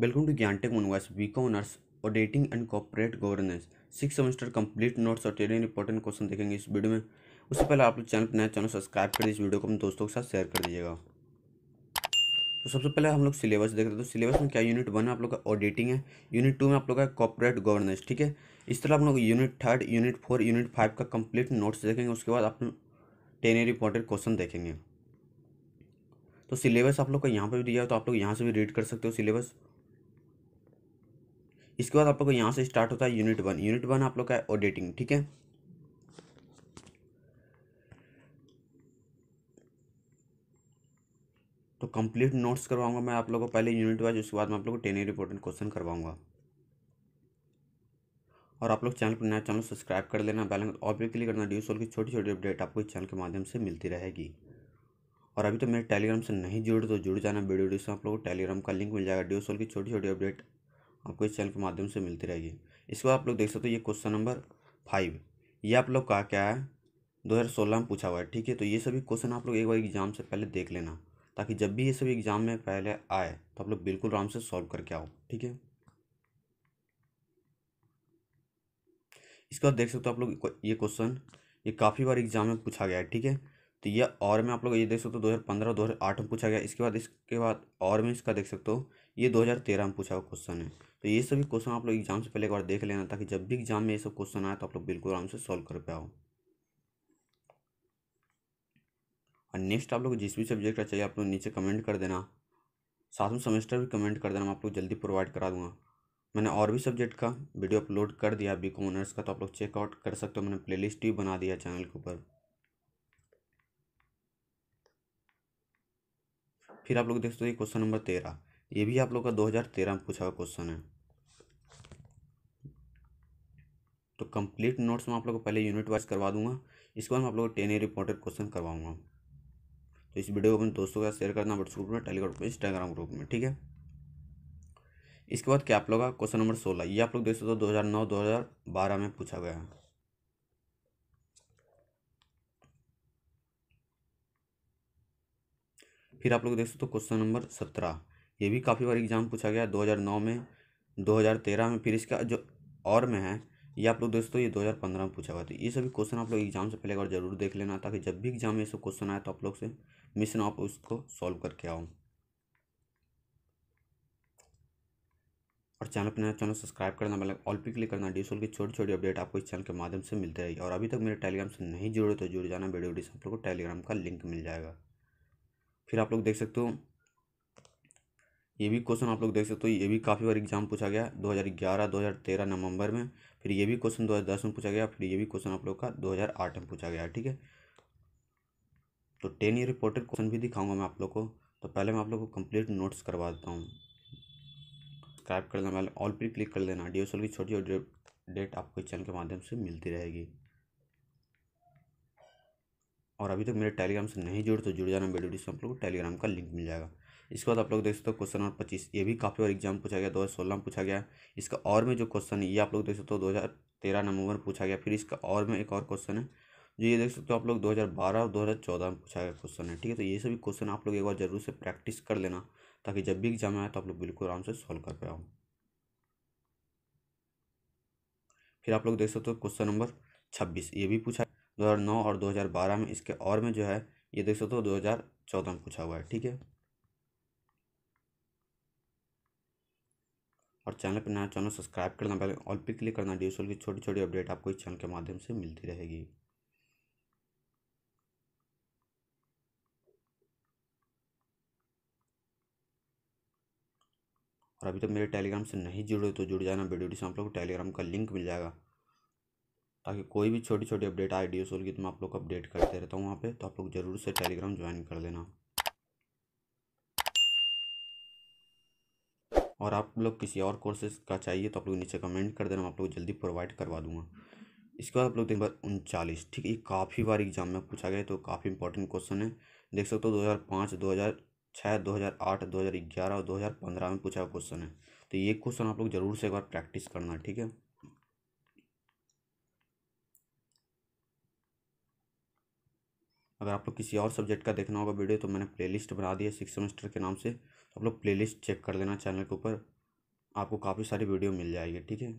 welcome to Gyan tech मनवास वीक honours auditing and corporate governance six semester complete notes और टेरियन इंपॉर्टेंट क्वेश्चन देखेंगे इस वीडियो में उससे पहले आप लोग चैनल पर नया चैनल सब्सक्राइब कर दीजिए वीडियो को अपने दोस्तों के साथ शेयर कर दीजिएगा तो सबसे पहले हम लोग सिलेबस देख रहे हैं तो सिलेबस में क्या यूनिट वन आप लोग का ऑडिटिंग है यूनिट टू में आप लोग का कॉपरेट गवर्नेंस ठीक है इस तरह आप लोग unit third unit four unit five का कंप्लीट नोट्स देखेंगे उसके बाद आप टेन इंपॉर्टेंट क्वेश्चन देखेंगे तो सिलेबस आप लोग का यहाँ पर भी दिया है तो आप लोग यहाँ से भी रीड कर सकते हो सिलेबस इसके बाद आप लोग को यहाँ से स्टार्ट होता है यूनिट वन यूनिट वन आप लोग का है ऑडिटिंग ठीक है तो कंप्लीट नोट्स करवाऊंगा मैं आप लोगों को पहले यूनिट वाइज उसके बाद मैं आप लोगों को टेन ईयर इंपॉर्टेंट क्वेश्चन करवाऊंगा और आप लोग चैनल पर नया चैनल सब्सक्राइब कर लेना बैलेंस और भी क्लिक करना डी सोल की छोटी छोटी अपडेट आपको इस चैनल के माध्यम से मिलती रहेगी और अभी तो मेरे टेलीग्राम से नहीं जुड़े तो जुड़ जाना वीडियो डिस्क्रिप्शन आप लोगों को टेलीग्राम का लिंक मिल जाएगा डी सोल की छोटी छोटी अपडेट आपको इस चैनल के माध्यम से मिलती रहेगी इसको आप लोग देख सकते हो ये क्वेश्चन नंबर फाइव ये आप लोग का क्या है दो हज़ार सोलह में पूछा हुआ है ठीक है तो ये सभी क्वेश्चन आप लोग एक बार एग्जाम से पहले देख लेना ताकि जब भी ये सभी एग्जाम में पहले आए तो आप लोग बिल्कुल आराम से सॉल्व करके आओ ठीक है इसके बाद देख सकते हो आप लोग ये क्वेश्चन ये काफ़ी बार एग्जाम में पूछा गया है ठीक है तो ये और में आप लोग ये देख सकते हो दो हज़ार पंद्रह दो हज़ार आठ में पूछा गया इसके बाद इसके बाद और में इसका देख सकते हो ये दो हज़ार तेरह में पूछा हुआ क्वेश्चन है तो ये सभी क्वेश्चन आप लोग एग्जाम से पहले एक बार देख लेना ताकि जब भी एग्जाम में ये सब क्वेश्चन आए तो आप लोग बिल्कुल आराम से सॉल्व कर पाओ और नेक्स्ट आप लोग जिस भी सब्जेक्ट का चाहिए आप लोग नीचे कमेंट कर देना सातवें सेमेस्टर भी कमेंट कर देना मैं आप लोग जल्दी प्रोवाइड करा दूंगा मैंने और भी सब्जेक्ट का वीडियो अपलोड कर दिया बी कॉमर्स का तो आप लोग चेकआउट कर सकते हो मैंने प्लेलिस्ट भी बना दिया चैनल के ऊपर फिर आप लोग देख सकते हो क्वेश्चन नंबर तेरह ये भी आप लोग का दो हज़ार तेरह में पूछा हुआ क्वेश्चन है तो कंप्लीट नोट्स मैं आप लोगों को पहले यूनिट वाइज करवा दूंगा इसके बाद मैं आप लोगों को टेन ए रिपोर्टेड क्वेश्चन करवाऊंगा तो इस वीडियो को अपने दोस्तों के साथ शेयर करना व्हाट्स ग्रुप में टेलीग्राम ग्रुप इंस्टाग्राम ग्रुप में ठीक है इसके बाद क्या आप लोग का क्वेश्चन नंबर सोलह ये आप लोग देख सकते हो दो हज़ार नौ दो हज़ार बारह में पूछा गया है फिर आप लोग देख सकते हो क्वेश्चन नंबर सत्रह ये भी काफ़ी बार एग्जाम पूछा गया दो हज़ार नौ में दो हज़ार तेरह में फिर इसका जो और में है ये आप लोग दोस्तों ये 2015 में पूछा हुआ था तो ये सभी क्वेश्चन आप लोग एग्जाम से पहले एक बार जरूर देख लेना ताकि जब भी एग्जाम में सब क्वेश्चन आए तो आप लोग से मिस ना आप उसको सॉल्व करके आओ और चैनल पर नया चैनल सब्सक्राइब करना मतलब ऑल पे क्लिक करना डी की छोटी छोटी अपडेट आपको इस चैनल के माध्यम से मिलते रहेगी और अभी तक मेरे टेलीग्राम से नहीं जुड़े तो जुड़ जाना वीडियो से को टेलीग्राम का लिंक मिल जाएगा फिर आप लोग देख सकते हो ये भी क्वेश्चन आप लोग देख सकते हो ये भी काफ़ी बार एग्जाम पूछा गया 2011 2013 नवंबर में फिर ये भी क्वेश्चन 2010 में पूछा गया फिर ये भी क्वेश्चन आप लोग का 2008 में पूछा गया ठीक है तो टेन ईयर रिपोर्टेड क्वेश्चन भी दिखाऊंगा मैं आप लोग को तो पहले मैं आप लोग को कंप्लीट नोट्स करवा देता हूँ स्क्राइब कर लेना पहले ऑल पर क्लिक कर लेना डी की छोटी डेट आपको चैनल के माध्यम से मिलती रहेगी और अभी तक तो मेरे टेलीग्राम से नहीं जुड़ तो जुड़ जाना वीडियो डिस्क्रिप्शन आप लोग को टेलीग्राम का लिंक मिल जाएगा इसके बाद आप लोग देख सकते हो क्वेश्चन नंबर पच्चीस ये भी काफ़ी बार एग्जाम पूछा गया दो हज़ार सोलह में पूछा गया इसका और में जो क्वेश्चन है ये आप लोग देख सकते हो दो हज़ार तेरह नवंबर में पूछा गया फिर इसका और में एक और क्वेश्चन है जो ये देख सकते हो आप लोग दो हजार बारह और दो हजार चौदह में पूछा गया क्वेश्चन है ठीक है तो ये सभी क्वेश्चन आप लोग एक बार जरूर से प्रैक्टिस कर लेना ताकि जब भी एग्जाम आए तो आप लोग बिल्कुल आराम से सॉल्व कर पाओ फिर आप लोग देख सकते हो क्वेश्चन नंबर छब्बीस ये भी पूछा दो हज़ार नौ और दो हज़ार बारह में इसके और में जो है ये देख सकते हो दो हज़ार चौदह में पूछा हुआ है ठीक है और चैनल पर नया चैनल सब्सक्राइब करना पहले ऑल पे क्लिक करना डी की छोटी छोटी अपडेट आपको इस चैनल के माध्यम से मिलती रहेगी और अभी तक तो मेरे टेलीग्राम से नहीं जुड़े तो जुड़ जाना वीडियो डिस्म आप लोग को टेलीग्राम का लिंक मिल जाएगा ताकि कोई भी छोटी छोटी अपडेट आए डी की तो मैं आप लोग को अपडेट करते रहता हूँ वहाँ पे तो आप लोग ज़रूर से टेलीग्राम ज्वाइन कर लेना और आप लोग किसी और कोर्सेज का चाहिए तो आप लोग नीचे कमेंट कर देना मैं आप लोग जल्दी प्रोवाइड करवा दूंगा इसके बाद आप लोग देख बार उनचालीस ठीक है ये काफ़ी बार एग्जाम में पूछा गया तो काफ़ी इंपॉर्टेंट क्वेश्चन है देख सकते हो दो हज़ार पाँच दो हज़ार छः दो हज़ार आठ दो हज़ार ग्यारह और दो हज़ार पंद्रह में पूछा हुआ क्वेश्चन है तो ये क्वेश्चन आप लोग जरूर से एक बार प्रैक्टिस करना ठीक है अगर आप लोग किसी और सब्जेक्ट का देखना होगा वीडियो तो मैंने प्लेलिस्ट बना दिया है सिक्स सेमेस्टर के नाम से आप लोग प्लेलिस्ट चेक कर लेना चैनल के ऊपर आपको काफ़ी सारी वीडियो मिल जाएगी ठीक है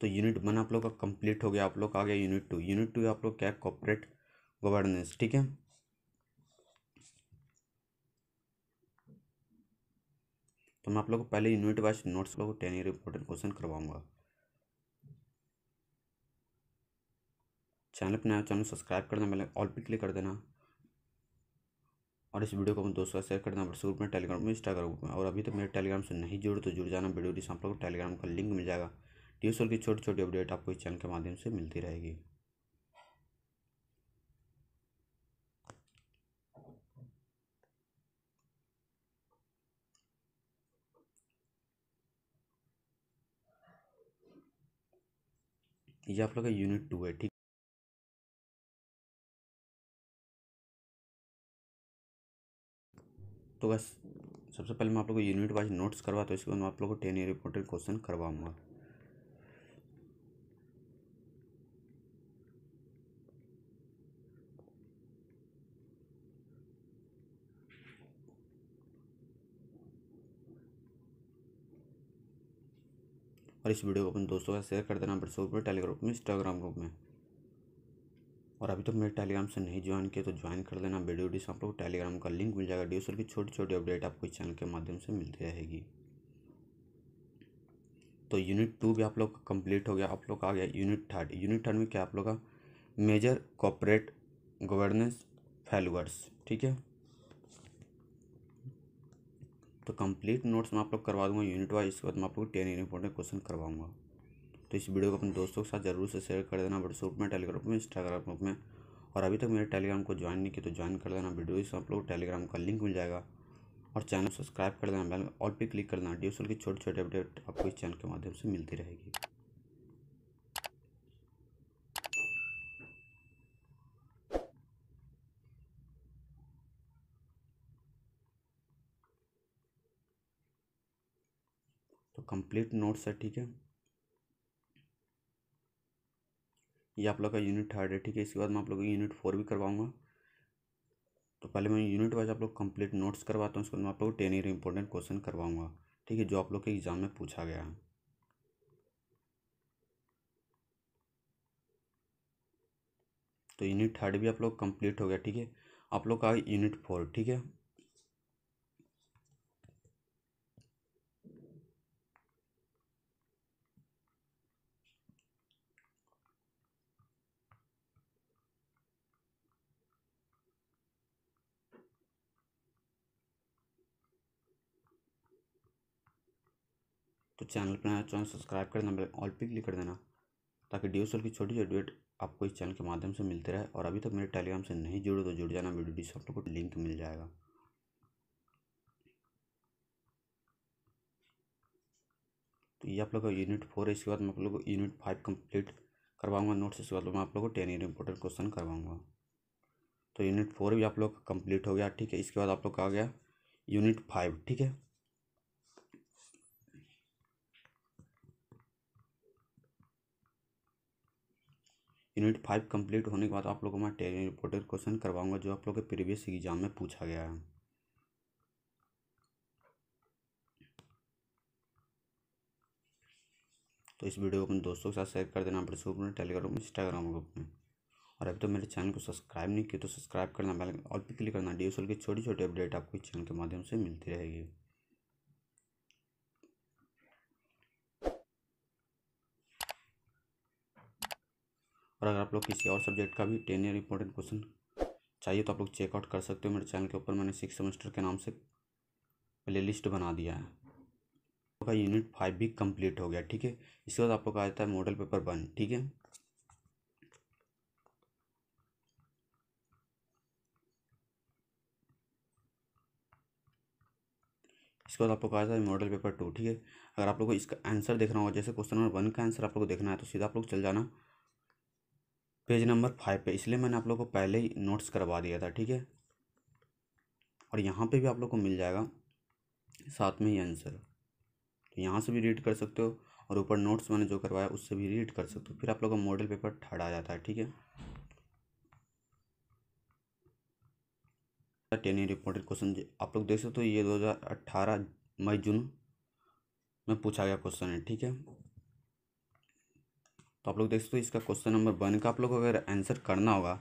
तो यूनिट वन आप लोग का कंप्लीट हो गया आप लोग आ गया यूनिट टू यूनिट टू आप लोग क्या है कॉपरेट गवर्नेंस ठीक है तो मैं आप लोग को पहले यूनिट वाइज नोट्स लोग टेन ईयर इंपॉर्टेंट क्वेश्चन करवाऊंगा चैनल पर नया चैनल सब्सक्राइब कर देना ऑल पे क्लिक कर देना और इस वीडियो को अपने दोस्तों का शेयर करना व्हाट्स ग्रुप में टेलीग्राम में इंस्टाग्राम ग्रुप में और अभी तक तो मेरे टेलीग्राम से नहीं जुड़े तो जुड़ जाना वीडियो डिस को टेलीग्राम का लिंक मिल जाएगा ट्यूशन की छोटी छोटी अपडेट आपको इस चैनल के माध्यम से मिलती रहेगी ये आप लोग का यूनिट टू है ठीक तो बस सबसे पहले मैं आप लोग को यूनिट वाइज नोट्स करवा तो इसके बाद आप लोग को टेन ईयर इंपॉर्टेंट क्वेश्चन करवाऊँगा और इस वीडियो को अपने दोस्तों का शेयर कर देना व्हाट्सएप ग्रुप में टेलीग्राम ग्रुप में इंस्टाग्राम ग्रुप में और अभी तक तो मेरे टेलीग्राम से नहीं ज्वाइन किया तो ज्वाइन कर लेना वीडियो डिस आप लोग टेलीग्राम का लिंक मिल जाएगा डी की छोटी छोटी अपडेट आपको इस चैनल के माध्यम से मिलती रहेगी तो यूनिट टू भी आप लोग का कम्प्लीट हो गया आप लोग का आ गया यूनिट थर्ड यूनिट थर्ड में क्या आप लोग का मेजर कॉपरेट गवर्नेंस फेलवर्स ठीक है तो कंप्लीट नोट्स मैं आप लोग करवा दूंगा यूनिट वाइज इसके बाद मैं आप लोग टेन यूनिट क्वेश्चन करवाऊंगा तो इस वीडियो को अपने दोस्तों के साथ जरूर से शेयर कर देना व्हाट्सअप में टेलीग्राम में इंस्टाग्राम ग्रुप में और अभी तक मेरे टेलीग्राम को ज्वाइन नहीं किया तो ज्वाइन कर देना वीडियो से आप लोग टेलीग्राम का लिंक मिल जाएगा और चैनल सब्सक्राइब कर देना बैल और पर क्लिक कर देना डी की छोटे छोटे अपडेट आपको इस चैनल के माध्यम से मिलती रहेगी तो कंप्लीट नोट्स है ठीक है ये आप लोग का यूनिट थर्ड है ठीक है इसके बाद मैं आप लोग को यूनिट फोर भी करवाऊंगा तो पहले मैं यूनिट वाइज आप लोग कंप्लीट नोट्स करवाता हूँ उसके बाद मैं आप लोग टेन ईयर इंपॉर्टेंट क्वेश्चन करवाऊंगा ठीक है जो आप लोग के एग्ज़ाम में पूछा गया है तो यूनिट थर्ड भी आप लोग कंप्लीट हो गया ठीक है आप लोग का यूनिट फोर ठीक है तो चैनल पर नया तो चैनल सब्सक्राइब कर देना ऑल पे क्लिक कर देना ताकि डी की छोटी अपडेट आपको इस चैनल के माध्यम से मिलते रहे और अभी तक मेरे टेलीग्राम से नहीं जुड़े तो जुड़ जाना वीडियो डिस्क्रिप्शन को लिंक मिल जाएगा तो ये आप लोग का यूनिट फोर है इसके बाद मैं आप लोग को यूनिट फाइव कंप्लीट करवाऊंगा नोट्स इसके बाद मैं आप लोगों को टेन ईयर इंपॉर्टेंट क्वेश्चन करवाऊंगा तो यूनिट फोर भी आप लोग का कंप्लीट हो गया ठीक है इसके बाद आप लोग का आ गया यूनिट फाइव ठीक है यूनिट फाइव कंप्लीट होने के बाद आप लोगों को मैं टेन इंपोर्टेंट क्वेश्चन करवाऊंगा जो आप लोग के प्रीवियस एग्जाम में पूछा गया है तो इस वीडियो को अपने दोस्तों के साथ शेयर कर देना अपने ग्रुप में टेलीग्राम इंस्टाग्राम ग्रुप में और अभी तो मेरे चैनल को सब्सक्राइब नहीं किया तो सब्सक्राइब करना बैल और भी क्लिक करना डी एस की छोटी छोटी अपडेट आपको इस चैनल के माध्यम से मिलती रहेगी और अगर आप लोग किसी और सब्जेक्ट का भी टेन ईयर इंपॉर्टेंट क्वेश्चन चाहिए तो आप लोग चेकआउट कर सकते हो मेरे चैनल के ऊपर मैंने सिक्स सेमेस्टर के नाम से प्ले लिस्ट बना दिया है आपका यूनिट फाइव भी कंप्लीट हो गया ठीक है इसके बाद आप लोग आ जाता है मॉडल पेपर वन ठीक है इसके बाद आप लोग जाता है मॉडल पेपर टू ठीक है अगर आप लोग को इसका आंसर देखना होगा जैसे क्वेश्चन नंबर वन का आंसर आप लोग को देखना है तो सीधा आप लोग चल जाना पेज नंबर फाइव पे इसलिए मैंने आप लोग को पहले ही नोट्स करवा दिया था ठीक है और यहाँ पे भी आप लोग को मिल जाएगा साथ में ही आंसर तो यहाँ से भी रीड कर सकते हो और ऊपर नोट्स मैंने जो करवाया उससे भी रीड कर सकते हो फिर आप लोग का मॉडल पेपर थर्ड आ जाता है ठीक है टेन ईयर रिपोर्टेड क्वेश्चन आप लोग देख सकते हो ये दो हज़ार अट्ठारह मई जून में पूछा गया क्वेश्चन है ठीक है तो आप लोग देख हो इसका क्वेश्चन नंबर वन का आप लोग अगर आंसर करना होगा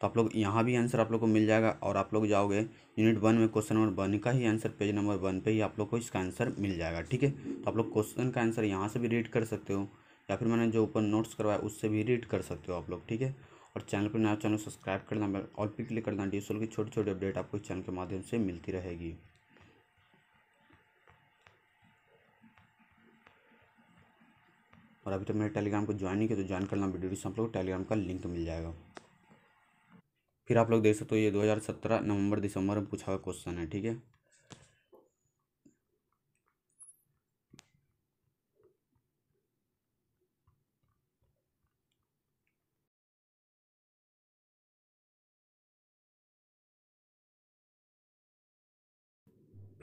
तो आप लोग यहाँ भी आंसर आप लोग को मिल जाएगा और आप लोग जाओगे यूनिट वन में क्वेश्चन नंबर वन का ही आंसर पेज नंबर वन पे ही आप लोग को इसका आंसर मिल जाएगा ठीक है तो आप लोग क्वेश्चन का आंसर यहाँ से भी रीड कर सकते हो या फिर मैंने जो ऊपर नोट्स करवाया उससे भी रीड कर सकते हो आप लोग ठीक है और चैनल पर नया चैनल सब्सक्राइब करना और पिक क्लिक करना डी की छोटी छोटी अपडेट आपको इस चैनल के माध्यम से मिलती रहेगी और अभी तक तो मेरे टेलीग्राम को ज्वाइन नहीं किया तो ज्वाइन करना वीडियो से आप लोग टेलीग्राम का लिंक तो मिल जाएगा फिर आप लोग देख सकते हो ये 2017 नवंबर दिसंबर में पूछा हुआ क्वेश्चन है ठीक है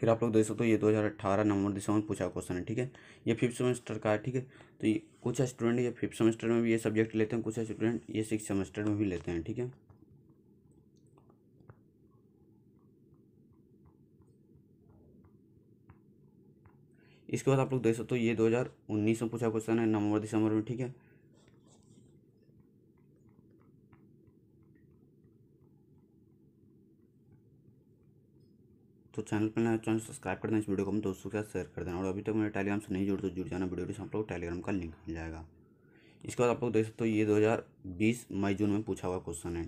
फिर आप लोग देख सकते हो ये 2018 नवंबर दिसंबर में पूछा क्वेश्चन है ठीक है ये फिफ्थ सेमेस्टर का है ठीक है तो ये कुछ स्टूडेंट ये फिफ्थ सेमेस्टर में भी ये सब्जेक्ट लेते हैं कुछ स्टूडेंट ये सिक्स सेमेस्टर में भी लेते हैं ठीक है इसके बाद आप लोग देख सकते हो ये 2019 में पूछा क्वेश्चन है नवंबर दिसंबर में ठीक है तो चैनल पर नया चैनल सब्सक्राइब कर देना इस वीडियो को हम दोस्तों के साथ शेयर कर देना और अभी तक मेरे टेलीग्राम से नहीं जुड़ तो जुड़ जाना वीडियो से आप लोग टेलीग्राम का लिंक मिल जाएगा इसके बाद आप लोग देख सकते हो ये दो बीस मई जून में पूछा हुआ क्वेश्चन है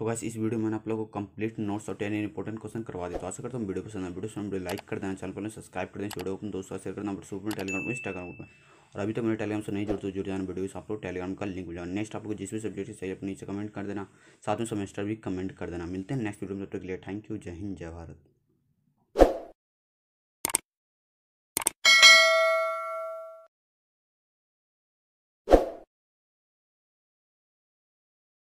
तो बस इस वीडियो में आप लोगों को कंप्लीट नोट्स और टेन इंपॉर्टेंट क्वेश्चन करवा देता तो आशा करता हूँ वीडियो पसंद है वीडियो वीडियो लाइक कर देना चैनल पर सब्सक्राइब कर दें वीडियो अपने दोस्तों शेयर करना व्हाट्सअप टेलीग्राम पर इंस्टाग्राम पर और अभी तो मेरे टेलीग्राम से नहीं जुड़ते तो जुड़ जाना वीडियो आप लोग टेलीग्राम का लिंक मिल नेक्स्ट आपको जिस भी सब्जेक्ट चाहिए अपने नीचे कमेंट कर देना साथ में सेमेस्टर भी कमेंट कर देना मिलते हैं नेक्स्ट वीडियो में तब तक लिए थैंक यू जय हिंद जय भारत